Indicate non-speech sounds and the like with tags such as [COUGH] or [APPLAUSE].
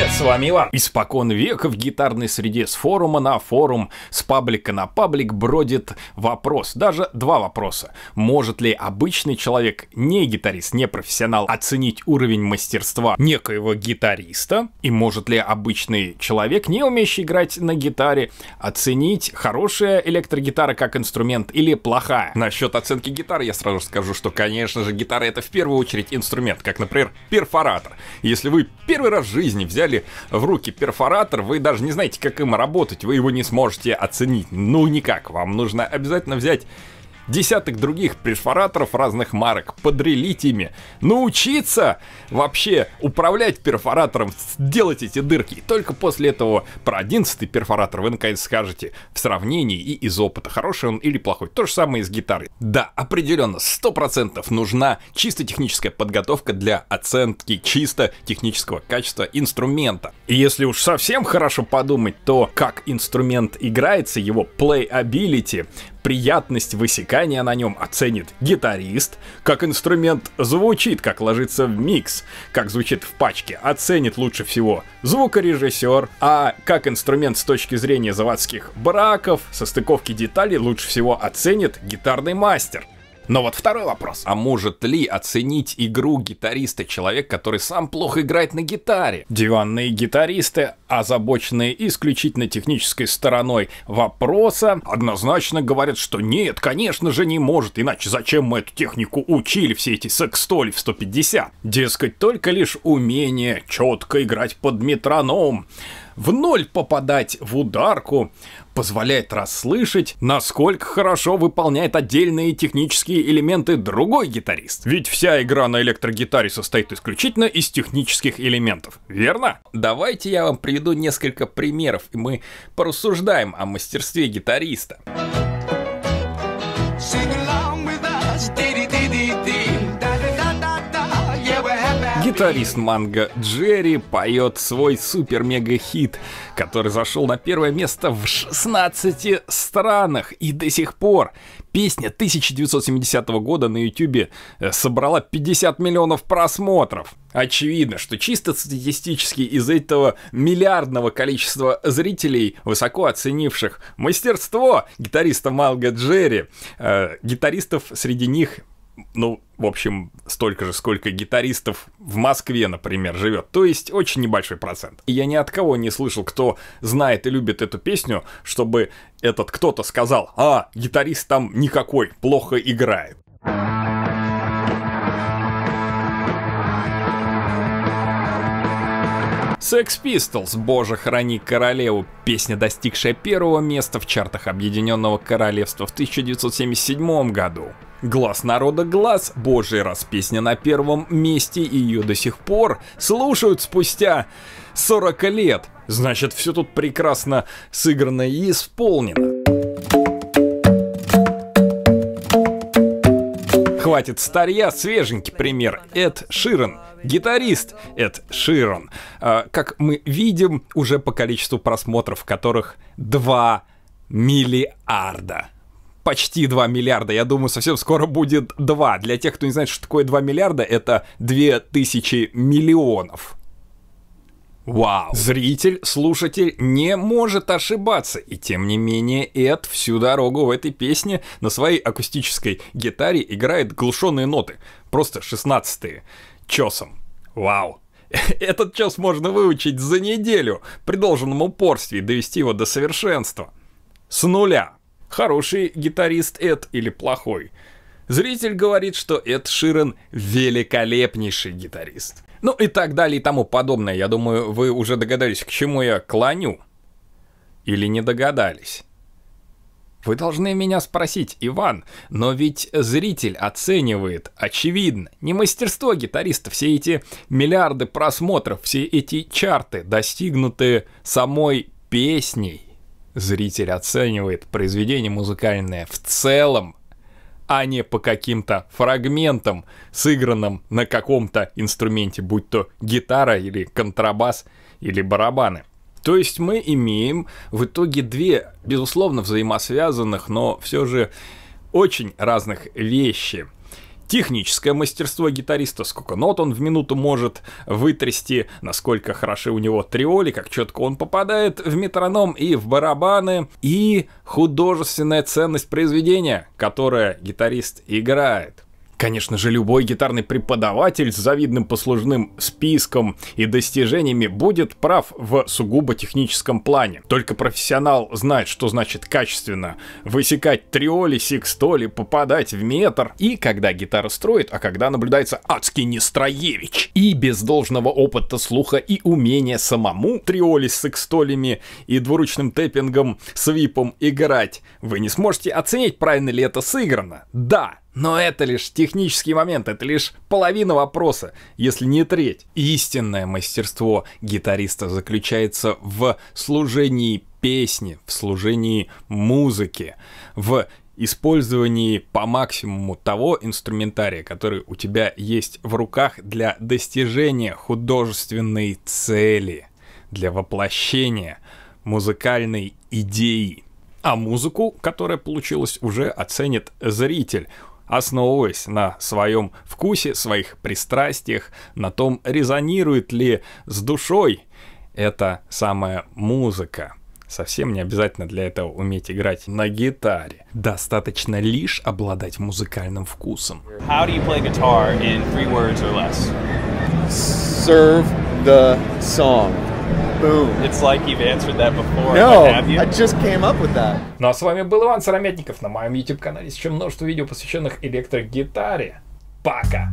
привет, с вами Иван. Испокон века в гитарной среде с форума на форум, с паблика на паблик бродит вопрос, даже два вопроса. Может ли обычный человек, не гитарист, не профессионал, оценить уровень мастерства некоего гитариста? И может ли обычный человек, не умеющий играть на гитаре, оценить хорошая электрогитара как инструмент или плохая? Насчет оценки гитары я сразу скажу, что, конечно же, гитара это в первую очередь инструмент, как, например, перфоратор. Если вы первый раз в жизни взяли в руки перфоратор, вы даже не знаете, как им работать, вы его не сможете оценить. Ну никак, вам нужно обязательно взять десяток других перфораторов разных марок, подрелить ими, научиться вообще управлять перфоратором, делать эти дырки. И только после этого про одиннадцатый перфоратор вы наконец скажете в сравнении и из опыта, хороший он или плохой. То же самое и с гитарой. Да, определенно, сто процентов нужна чисто техническая подготовка для оценки чисто технического качества инструмента. И если уж совсем хорошо подумать, то как инструмент играется, его playability, приятность высекания на нем оценит гитарист, как инструмент звучит, как ложится в микс, как звучит в пачке, оценит лучше всего звукорежиссер, а как инструмент с точки зрения заводских браков, состыковки деталей лучше всего оценит гитарный мастер — но вот второй вопрос. А может ли оценить игру гитариста человек, который сам плохо играет на гитаре? Диванные гитаристы, озабоченные исключительно технической стороной вопроса, однозначно говорят, что нет, конечно же не может, иначе зачем мы эту технику учили, все эти секстоли в 150? Дескать, только лишь умение четко играть под метроном в ноль попадать в ударку, позволяет расслышать, насколько хорошо выполняет отдельные технические элементы другой гитарист. Ведь вся игра на электрогитаре состоит исключительно из технических элементов, верно? Давайте я вам приведу несколько примеров, и мы порассуждаем о мастерстве гитариста. Singing гитарист манго Джерри поет свой супер-мега-хит, который зашел на первое место в 16 странах и до сих пор. Песня 1970 года на YouTube э, собрала 50 миллионов просмотров. Очевидно, что чисто статистически из этого миллиардного количества зрителей, высоко оценивших мастерство гитариста Малга Джерри, э, гитаристов среди них ну, в общем, столько же, сколько гитаристов в Москве, например, живет. То есть очень небольшой процент. И я ни от кого не слышал, кто знает и любит эту песню, чтобы этот кто-то сказал, а, гитарист там никакой, плохо играет. Sex Pistols «Боже, храни королеву» — песня, достигшая первого места в чартах Объединенного Королевства в 1977 году. Глаз народа глаз, божий раз песня на первом месте, и ее до сих пор слушают спустя 40 лет. Значит, все тут прекрасно сыграно и исполнено. Хватит старья, свеженький пример. Эд Ширен, гитарист Эд Ширен. А, как мы видим, уже по количеству просмотров, которых 2 миллиарда почти 2 миллиарда. Я думаю, совсем скоро будет 2. Для тех, кто не знает, что такое 2 миллиарда, это 2000 миллионов. Вау. Зритель, слушатель не может ошибаться. И тем не менее, Эд всю дорогу в этой песне на своей акустической гитаре играет глушенные ноты. Просто 16-е. Чесом. Вау. [LAUGHS] Этот час можно выучить за неделю, при должном упорстве и довести его до совершенства. С нуля хороший гитарист Эд или плохой. Зритель говорит, что Эд Ширен великолепнейший гитарист. Ну и так далее и тому подобное. Я думаю, вы уже догадались, к чему я клоню. Или не догадались. Вы должны меня спросить, Иван, но ведь зритель оценивает, очевидно, не мастерство гитариста, все эти миллиарды просмотров, все эти чарты, достигнутые самой песней зритель оценивает произведение музыкальное в целом, а не по каким-то фрагментам, сыгранным на каком-то инструменте, будь то гитара или контрабас или барабаны. То есть мы имеем в итоге две, безусловно, взаимосвязанных, но все же очень разных вещи – техническое мастерство гитариста, сколько нот он в минуту может вытрясти, насколько хороши у него триоли, как четко он попадает в метроном и в барабаны, и художественная ценность произведения, которое гитарист играет. Конечно же, любой гитарный преподаватель с завидным послужным списком и достижениями будет прав в сугубо техническом плане. Только профессионал знает, что значит качественно высекать триоли, секстоли, попадать в метр. И когда гитара строит, а когда наблюдается адский нестроевич. И без должного опыта слуха и умения самому триоли с секстолями и двуручным тэппингом, свипом играть, вы не сможете оценить, правильно ли это сыграно. Да, но это лишь технический момент, это лишь половина вопроса, если не треть. Истинное мастерство гитариста заключается в служении песни, в служении музыки, в использовании по максимуму того инструментария, который у тебя есть в руках для достижения художественной цели, для воплощения музыкальной идеи. А музыку, которая получилась, уже оценит зритель основываясь на своем вкусе, своих пристрастиях, на том, резонирует ли с душой эта самая музыка. Совсем не обязательно для этого уметь играть на гитаре. Достаточно лишь обладать музыкальным вкусом. How do you play guitar in three words or less? Serve the song. Boom. It's like you've answered that before. No, I just came up with that. Ну а с вами был Иван Сыромятников на моем YouTube-канале. Еще множество видео, посвященных электрогитаре. Пока!